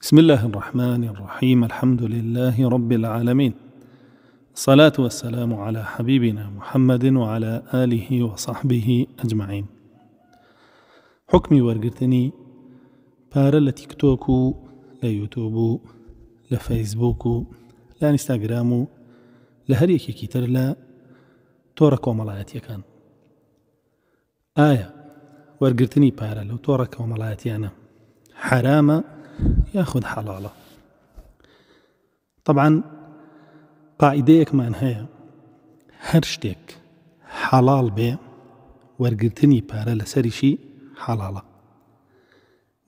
بسم الله الرحمن الرحيم الحمد لله رب العالمين الصلاة والسلام على حبيبنا محمد وعلى آله وصحبه أجمعين حكمي ورقرتني بارا لە توكو لا يوتوبو لا و لا انستغرامو لا هريكي ئینستاگرام و لە هەرێکێکی تر لە تۆڕە کۆمەڵایەتیەکان ئایا ياخذ حلاله طبعا قاعديك ما انهي هرشتك حلال حەڵال بێ بارا لسري شي حلاله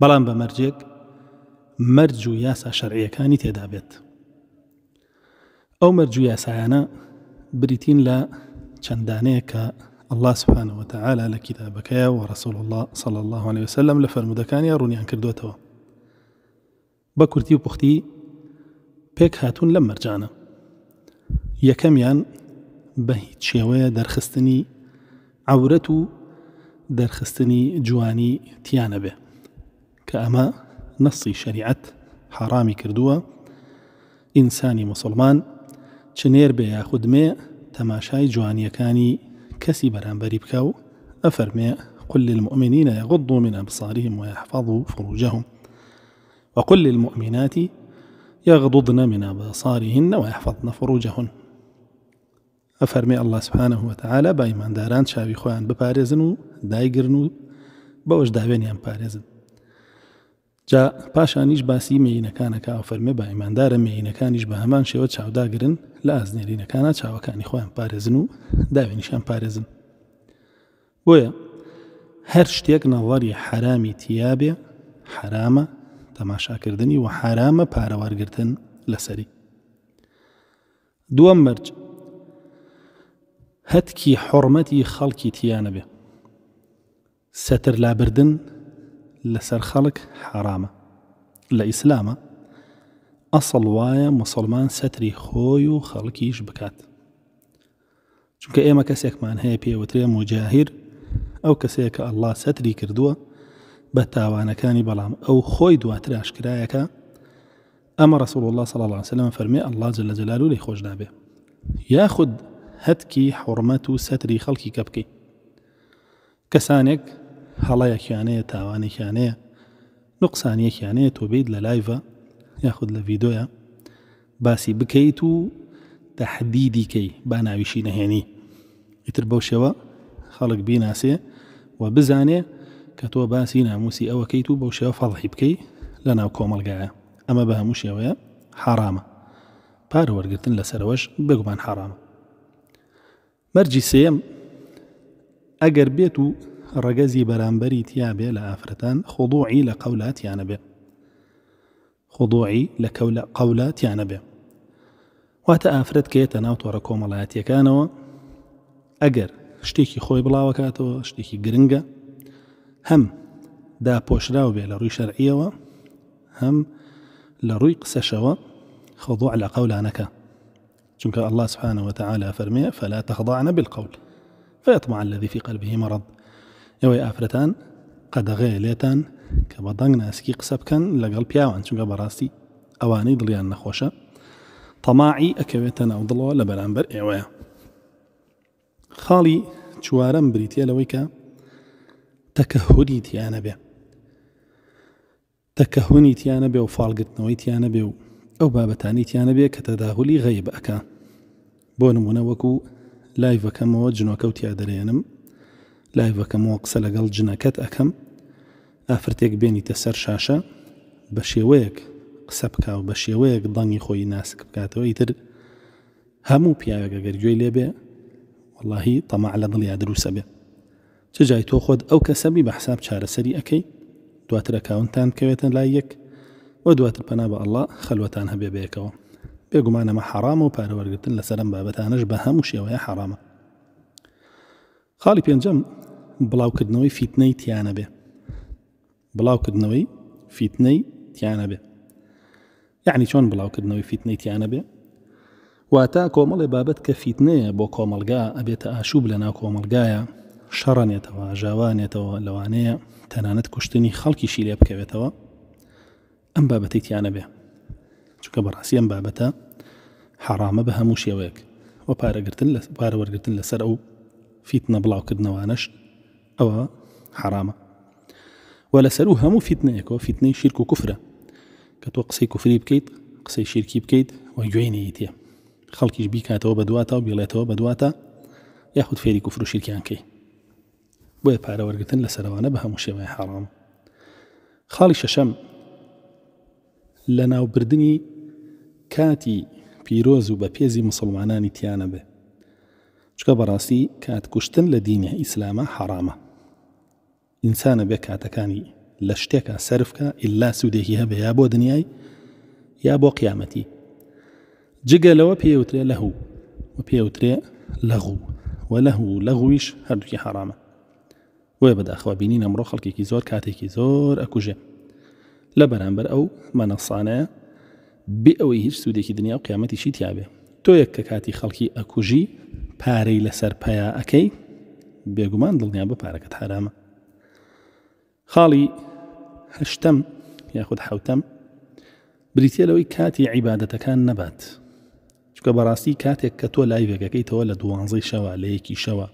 بلان بمرجك مرجو ياسا و كاني تدابت او مرجو ياسا انا بريتين لا بریتین الله سبحانه وتعالى لكتابك يا ورسول الله صلى الله عليه وسلم لفرمودكان يا ڕوونیان کردوێتەوە بە کورتی و پوختی پێک هاتوون لەم مەرجانە یەکەمیان بە هیچ شێوەیە دەرخستنی عورەت و دەرخستنی جوانی تیانە بێ کە ئەمە نەسی شریعەت حرامی کردووە ئینسانی مسلمان چنێر بێ یاخودمێ تەماشای جوانیەکانی کەسی بەرامبەری بکە و أفرمي قل للمؤمنين يغضوا من أبصارهم ويحفظوا فروجهم وقل للمؤمنات يغضضن من أبصارهن ويحفظن فروجهن أفرمي الله سبحانه وتعالى بایمانداران چاوی خۆیان خوان ببارزنو دایگرن بوش بەوەش داوێنیان پارێزن جا پاشانیش باسی مینەکانەکە ئەفەرمێ با ئیماندارە مینەکانیش بە هەمان شێوە چاوداگرن لە كان چاوەکانی كان پارێزن و داوێنیشان پارێزن بارزن ويا هرشتيك نظري حرامي تيابي حرامه تەماشاکردنی و حرامە پارەوارگرتن لەسەری دووەم مەرج هەتکی حڕمەتی خەڵکی تیانە بێ سەتر لابردن لەسەر خەڵک حرامە لە ئیسلامە ئەسڵ وایە مسلمان سەتری خۆی و خەڵکیش بکات چونکە ئێمە کەسێکمان هەیە پێوترێ مجاهیر ئەو کەسەیە کە ئەللا سەتری کردووە بە تاوانەکانی بەڵام ئەو خۆی دواتراشکرایەکە ئەمە ڕسول الله صل الله سلام فەرمی ئەله جل لە جلال و لی خۆش نابێ یاخود هەتکی حڕمەت و سەتری خەڵکی کە بکەیت کەسانێک هەڵەیەکیانەیە تاوانێکیانەیە نقصانیەکیانەیە تۆ بیت لە لایڤە یاخود لە ڤیددیۆە باسی بکەیت و تەحدیدیکەی با ناویشی نەهێنی ئیتر بەو شێوە خەڵک بیناسێ و بزانێ کە تۆ باسی ناموسی ئەوەکەیت و بەو شێوە فەڵحی بکەیت لە ناو کۆمەلگایە ئەمە بە هەموو شێوەیە حرامە پارە وەرگتن لەسەرەوەش بگومان حرامە مەرجی سێم ئەگەر بێت و ڕەگەزی بەرامبەری تیابێ لە ئافرەتان خۆدوعی لە قەولاتیانە بێ خۆدوعی لە قەولاتیانە بێ واتە ئافرەت کێتە ناو تۆڕە کۆمەڵایەتیەکانەوە ئەگەر شتێکی خۆی بڵاوکاتەوە شتێکی گرنگە هەم داپۆشراو بێ لە ڕووی شەرعیەوە هەم لە ڕووی قسەشەوە خضوع لە قەولانەکە چونکە الله سبحانه وتعالى فرمي فلا تخضعن بالقول فيطمع الذي في قلبه مرض يوي آفرتان قد غيلتان کە بە دەنگ ناسکی قسە بکەن لەگەڵ پیاوان چونکە بەڕاستی ئەوانەی طماعي نەخۆشە تەماعی ئەکەوێتە ناو دڵەوە لە خالي ئێوەیە خاڵی چوارەم تەکەهودی تیانە بێ تەکەهونی تیانە بێ و فالگرتنەوەی تیانە بێ و ئەو بابەتانی تیانە بێ کە تەداهولی غەیب ئەەکە بۆ نمونە وەکو لایڤەکەمەوە جنۆکەوتیا دەرێنم لایڤەکەمەوە قسە لەگەڵ جنەکەت ئەەکەم ئافرتێک بێنیتە سەر شاشە بە شێوەیەک قسە بکە و بە شێوەیەک دەنگی خۆی ناسک بکاتەوە ئیتر هەموو پیاوێکە گەرگوێی لێبێ واللهی تەماع لە دڵیا دروسە بێت چ جای تۆ خۆت ئەو کەسەبی بە حساب چارەسەری ئەەکەی دواتر ئەکاونتان کەوێتن لای یەک وە دواتر پەنا بە ئەله خەلوەتان هەبێ بەیەکەوە بێگومانەمە حرام و پارەوەرگتن لەسەرم بابەتانش بە هەموو شێوەیە حرامە خاڵی پێنجەم بڵاوکردنەوەی فیتنەی تیانە بێ بڵاوکردنەوەی فیتنەی تیانە بێ یعنی چۆن بڵاوکردنەوەی فیتنەی تیانە بێ واتە کۆمەڵێ بابەت کە فیتنەیە بۆ کۆمەلگا ئەبێتە ئاشوب لە ناو کۆمەلگایە شەڕانێتەوە ژاوانێتەوە لەوانەیە تەنانەت کوشتنی خەڵکیشی لێ بکەوێتەوە ئەم بابەتی تیانە بێ چونکە بەڕاستی ئەم بابەتە حرامە بە هەموو شێوەیەک وە پارەگرتن لە پارەوەرگتن لەسەر ئەو فیتنە بڵاوکردنەوانش ئەوە حرامە وە لەسەر و هەموو فیتنەیەکەوە فیتنەی شیرک و کوفرە کە تۆ قسەی کوفری بکەیت قسەی شیرکی بکەیت و گوێنەیتە خەڵکیش بیکاتەوە بەدواتە و بێڵێتەوە بەدواتە یاخود فێری کوفر و شیرکیان کەی بۆیە پارەوەرگتن لە سەرەوانە بە هەموو شێوای حاڵام خاڵی شەشەم لە ناوبردنی کاتی پیرۆز و بە پێزی مسلمانانی تیانە بێ چکە بەڕاستی کاتکوشتن لە دینی ئیسلامە حرامە ئینسانە بێ کاتەکانی لە شتێکە سرفکە ئللا سوودێکی هەبێ یا بۆ دنیای یا بۆ قیامەتی جگەلەوە پێوترێ لەهوو و پێوترێ لەغوو و لەهوو لەغویش هەردووکی حرامە وێ بەداخوا بینی ئەمڕۆ خەڵکێکی زۆر کاتێکی زۆر ئەکوژێ لە بەرامبەر ئەو مەنەسانەیە بێ ئەوەی هیچ سوودێکی دنیا و قیامەتیشی تیاابێ تۆ یەک کە کاتی خەڵکی ئەکوژی پارەی لەسەر پیا ئەەکەی بێگومان دڵنیا بە پارەکەت حرامە خاڵی هەشتم یاخود حوتم بریتێلەوەی کاتی عیباەتەکان نەبات چکە بەڕاستی کاتێک کە تۆ لای وێگەکەیتەوە لە دوانزەی شەوە لە یەکی شەوە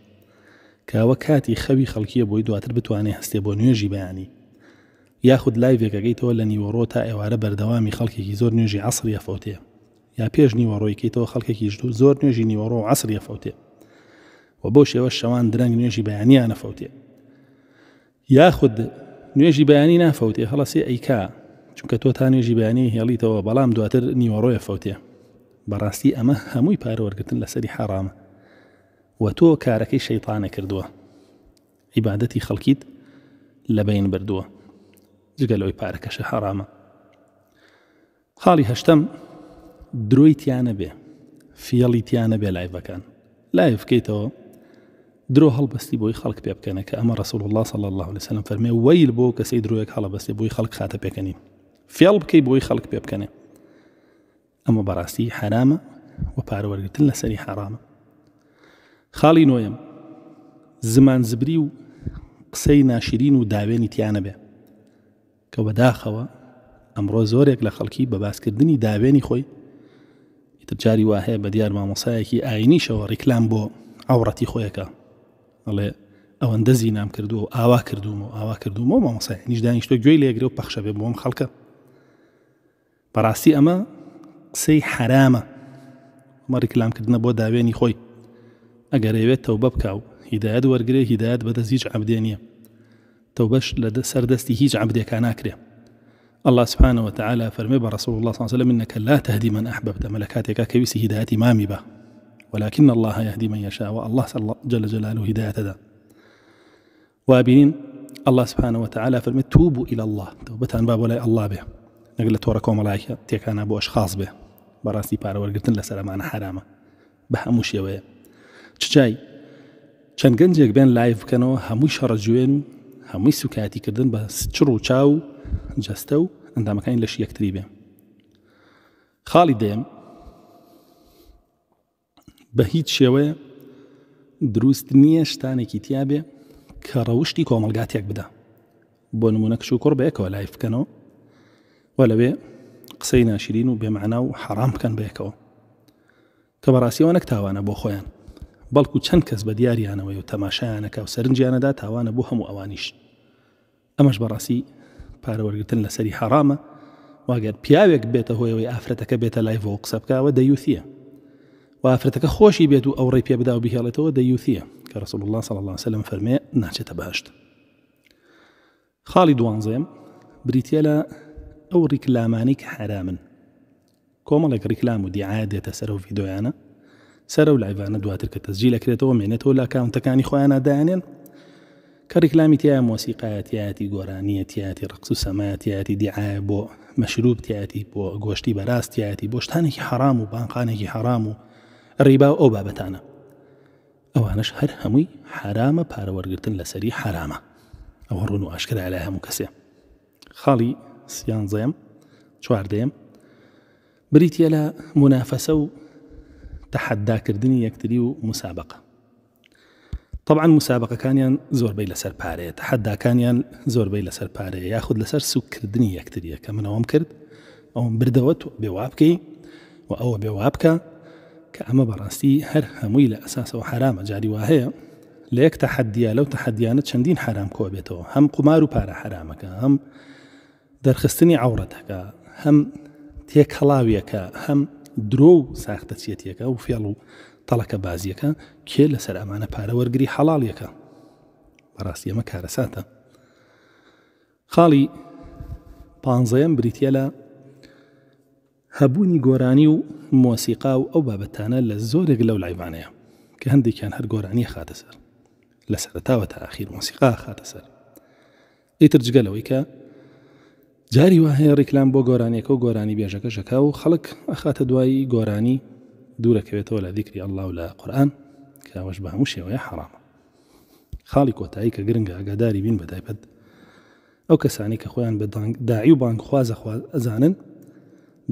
کاوە کاتی خەوی خەڵکیە بۆی دواتر بتوانێ هەستێ بۆ نوێژی بەیانی یاخود لای وێگەگەیتەوە لە نیوەڕۆ تا ئێوارە بەردەوامی خەڵکێکی زۆر نوێژی عسریە فوتێ یا پێش نیوەڕۆیکەیتەوە خەڵکێکی ژدو زۆر نوێژی نیوەڕۆ و عسریە فوتێ و بۆ شێوە شەوان درەنگ نوێژی بەیانیان نەفەوتێ یاخود نوێژی بەیانی نافەوتێ هەڵەسێ ئەیکا چونکە تۆ تا نوێژی بەیانی هێڵیتەوە بەڵام دواتر نیوەڕۆیە فەوتێ بەڕاستی ئەمە هەمووی پارەوەرگتن لەسەری حرامە وە تۆ کارەکەی شەیپانە کردووە عیبادەتی خەڵکیت لە بین بردووە جگەلەوەی پارەکەشە حرامە خاڵی هەشتم درۆی تیانە بێ فیەڵی تیانە بێ لایڤەکان لایف بکەیتەوە درۆ هەڵبەستی بۆی خەڵک پێ بکەنە کە ئەمە ڕسول الله صل الله عليه وسلم فەرمێ ویل بۆ کەسی درۆیەک هەڵەبەستی بۆی خەڵک خاتە پێکەنی فێڵ بکەی بۆی خەڵک پێ بکەنێ ئەمە بەڕاستی حرامە و پارەوەرگتن لەسەری حرامە خاڵی نوۆیم زمان زبری و قسەی ناشرین و داوێنی تیانە بێ کە بەداخەوە ئەمڕۆ زۆرێک لە خەڵکی بە باسکردنی داوێنی خۆی ترجاری واهەیە بە دیار مامۆسایەکی ئاینیشەوە ڕیکلام بۆ ئاوڕەتی خۆیەکە ئەڵێ ئەوەندە زینام کردو و ئاوا کردوم و ئاوا کردوم و مامۆسای نیشدانیشتۆ گوێی لێگرێ و پەخشە بێ بۆم خەڵکە بەڕاستی ئەمە قسەی حرامە مە ڕیکلامکردنە بۆ داوێنی خۆی اگر ایوه تەوبە بکە هدایت ورگره هدایت هیداەت بەدەست هیچ عبدێ نیە تەوبەش سردستی سەردەستی عبده عبدێکان ناکرێ الله سبحانه و تعالی فرمه با رسول الله صلی اللہ عليه وسلم انکا لا تهدی من أحببت که كيسي هدایت امامی با ولكن الله يهدي من يشاء والله جل جلاله هداية دا وابنين الله سبحانه وتعالى فرمي توبوا إلى الله توبة عن باب ولا الله به نقل توركم ملائكة تيكان أبو أشخاص به براسي بارا ورقتن لسلام عن حرامة بها مش چچای چەند گەنجێک بێن لایف بکەنەوە هەمووی شەڕەجوێن و هەمووی سوکاتیکردن بە چڕ و چاو جەستە و ئەندامەکانی لەش یەکتری بێ خاڵی دێم بە هیچ شێوەیە دروست نییە شتانێکی تیاابێ کە ڕەوشی کۆمەلگاتێک بدا بۆ نمونە کش و کوڕ بەیەکەوە لایف بکەنەوە و لەوێ قسەی ناشرین و بێمعنا و حرام بکەن بێکەوە کە بەڕاستیەوە نەک تاوانە بۆ خۆیان بەڵکو چەند کەس بە دیاریانەوەی و تەماشایانەکە و سەرنجیانەدا تاوانە بۆ هەموو ئەوانیش ئەمەش بەڕاستی پارەوەرگتن لە سەری حرامە واگەر پیاوێک بێتە هۆیەوەی ئافرەتەکە بێتە لای بۆ قسە بکەوە دەیوتیە وافرەتەکە خۆشی بێت و ئەوڕێ پێ بدا و بهێڵێتەوە دەیوتیە کە رسول الله صلی الله سلم فەرمێ ناچێتە باشت خاڵی دوانزێم بریتە لە ئەو ڕیکلامانی کە حرامن کۆمەڵێک ڕیکلام و دیعادێتە سەر و ڤیددیویانە سەر و لایوانە دواتر کە تەزجی لەکرێتەوە مێنێتەوە لە کاونتەکانی خۆیانادایانێن کە ڕیکلامی تایە مۆسیقایەتیاتی گۆرانیەتیاتی ڕقس و سەمایەتیاتی دیعاە بۆ مەشروبتیاتی بۆ گۆشتی بەراستیاتی بۆ شتانێکی حرام و بانقانێکی حرام و ڕیبا ئەو بابەتانە ئەوانش هەر هەمووی حرامە پارەوەرگتن لەسەری حرامە ئەوە ڕون و ئاشکرا لە هەموو کەسێ خاڵی سیان زێم چواردەیەم بریتە لە منافەسە و تەحەداکردنی یەکتری و مسابقه طبعا مسابقەکانیان زۆربەی لەسەر پارەیە تەحەداکانیان زۆربەی لەسەر پارەیە یاخود لەسەر سوکردنی یەکتریە کە منەوەم کرد ئەوم بردەوە بێوا بکەی و ئەوە بێوا بکە کە ئەمە بەڕاستی هەر هەمووی لە ئەساسەوە حرامە جاری وا هەیە لە یەک تەحەدیە لەو تەحەدیانە چەندین حرام کۆ بێتەوە هەم قمار و پارە حرامەکە هەم دەرخستنی عورەتەکە هەم تێکهڵاویەکە هەم درۆ و ساختەچێتیەکە و فێڵ و تەڵەکە بازیەکە کێ لەسەر ئەمانە پارەوەرگری حەڵاڵیەکە بەڕاستی ئەمە کارەساتە خاڵی پانزەیەم بریتە لە هەبوونی گۆرانی و مۆسیقا و ئەو بابەتانە لە زۆرێک لەو لایوانەیە کە هەندێکیان هەر گۆرانی خاتە سەر لە سەرتاوە تا ئاخیر مۆسیقا خاتە سەر ئیتر جگەلەوەی کە جاری وا هەیە ڕیکلام بۆ گۆرانیەکە و گۆرانی بێژەکە شەکە و خەڵک ئەخاتە دوایی گۆرانی دوورەکەوێتەوە لە دیکری ئەلله و لە قورآن کەەوەش بە هەموو شێوەیە حرامە خاڵی کۆتایی کە گرنگە ئەگاداری بین بە تایبەت ئەو کەسانی کە خۆیان بە داعی و بانکخوازە ئەزانن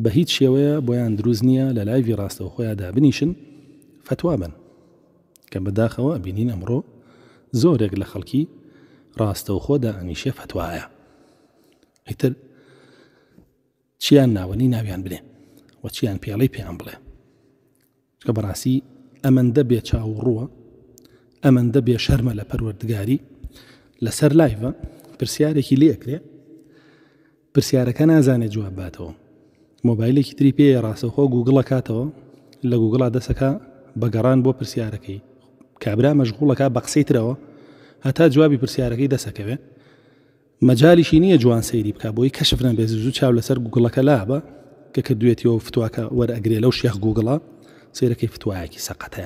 بە هیچ شێوەیە بۆیان دروست نییە لە لایوی ڕاستەوە خۆیان دابنیشن فتوا بن کە بەداخەوە بینین ئەمڕۆ زۆرێک لە خەڵکی ڕاستە و خۆدا ئەنیشە فتوایە ئیتر چیان ناوەنی ناویان بنێ و چیان پێڵەی پێیان بڵێ کە بەڕاستی ئەمەندە بێ چاو ڕووە ئەمەندە بێ شەرمە لە پەروەردگاری لەسەر لایڤە پرسیارێکی لێکرێ پرسیارەکە نازانێت جواب باتەوە مۆبایلێکی تری پێ ڕاستەخۆ گوگڵە کاتەوە لە گوگڵا دەسەکە بەگەڕان بۆ پرسیارەکەی کابرا مەژغوڵەکە بە قسەی ترەوە هەتا جوابی پرسیارەکەی دەسەکەوێت مجالی شینی جوان سیری بوی کشف به سەیری بکە بۆی کەشفران بێ زوو چاو لەسەر گوگڵەکە لابە کە کە دوێتیەوە فتوواکە وەرەگرێ لەو شێخ کی سقطه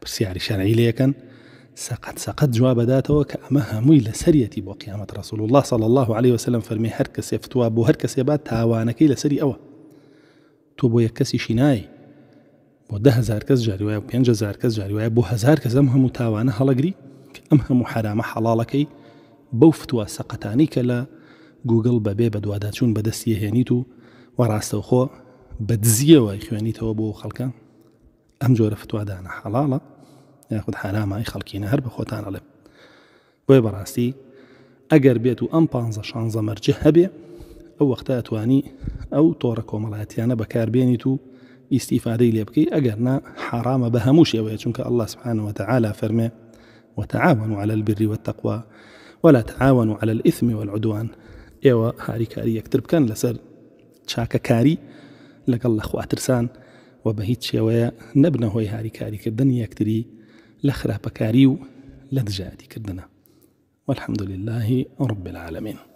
بر سیاری پرسیاری شەرعی کن سقط سقط جواب و که ئەمە هەمووی لەسەرەتی با قیامت رسول الله صلی الله علیه و سلم فرمی هر کس هەر بو هر کس هەر کەسێ بات تاوانەکەی او تو تۆ بۆ یەک کەسی شینایی بۆ دههزار کەس جاریواە و پنج هزار کس جاری جاریواە بو هزار کەس ئەم هەموو تاوانە هەڵەگری ئەم حرام حلال کی بەو فتووە سەقەتانی جوجل لە گوگل بەبێ بە دوواداچوون بەدەستی تو و وەڕاستەوخۆ بە دزیەوە خوێنیتەوە بۆ خەڵکە ئەم جۆرە فتووادانە حەڵاڵە یاخود حرامای خەڵکینە هەر بە خۆتان ئەڵێ بۆی بەڕاستی ئەگەر بێت و شانزا 15 هبي او وقتا ئەو او ئەتوانی ئەو تۆڕە کۆمەڵاتیانە بەکاربێنیت و ئیسیفادەی لێ حرام ئەگەرنا حرامە الله سبحانه وتعالى چونکە وتعاونوا على البر والتقوى ولا تعاونوا على الإثم والعدوان إيوا هاري كاري هاریکاری یەکتر لسر لەسەر كاري لك الله خواترسان و وبهيت هیچ نبنا هوي هاري كاري یەکتری لە لخرا بكاريو لە دژادیکردنە والحمد لله رب العالمين